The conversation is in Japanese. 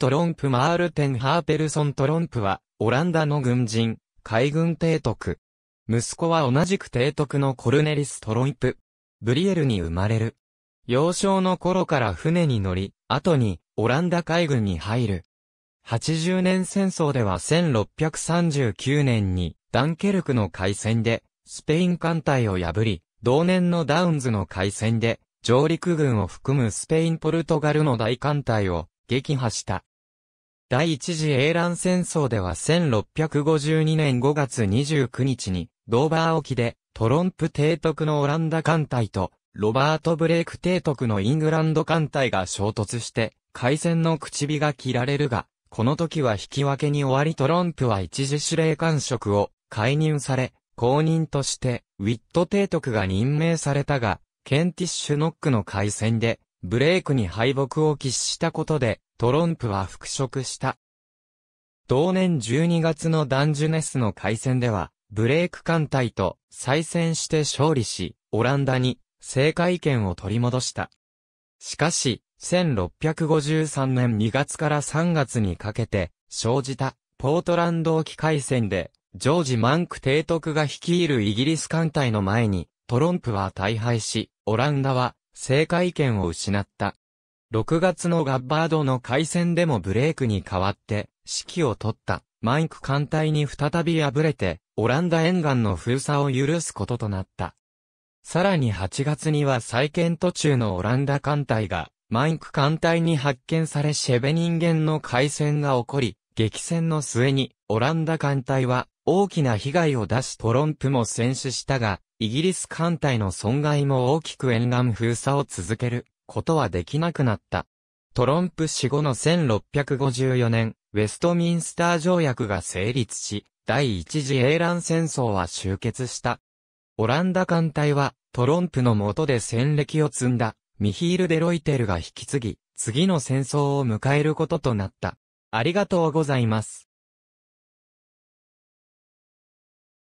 トロンプ・マールテン・ハーペルソン・トロンプは、オランダの軍人、海軍提督。息子は同じく提督のコルネリス・トロンプ。ブリエルに生まれる。幼少の頃から船に乗り、後に、オランダ海軍に入る。80年戦争では1639年に、ダンケルクの海戦で、スペイン艦隊を破り、同年のダウンズの海戦で、上陸軍を含むスペインポルトガルの大艦隊を撃破した。第一次英乱戦争では1652年5月29日に、ドーバー沖で、トロンプ提督のオランダ艦隊と、ロバート・ブレイク提督のイングランド艦隊が衝突して、海戦の唇が切られるが、この時は引き分けに終わりトロンプは一時司令官職を解任され、公認として、ウィット提督が任命されたが、ケンティッシュノックの海戦で、ブレイクに敗北を喫したことで、トロンプは復職した。同年12月のダンジュネスの海戦では、ブレイク艦隊と再戦して勝利し、オランダに政界権を取り戻した。しかし、1653年2月から3月にかけて、生じたポートランド沖海戦で、ジョージ・マンク提督が率いるイギリス艦隊の前に、トロンプは大敗し、オランダは政界権を失った。6月のガッバードの回戦でもブレークに代わって指揮を取ったマイク艦隊に再び敗れてオランダ沿岸の封鎖を許すこととなった。さらに8月には再建途中のオランダ艦隊がマイク艦隊に発見されシェベ人間の海戦が起こり激戦の末にオランダ艦隊は大きな被害を出しトロンプも戦死したがイギリス艦隊の損害も大きく沿岸封鎖を続けることはできなくなった。トロンプ死後の1654年、ウェストミンスター条約が成立し、第一次英乱戦争は終結した。オランダ艦隊は、トロンプの下で戦歴を積んだ、ミヒール・デロイテルが引き継ぎ、次の戦争を迎えることとなった。ありがとうございます。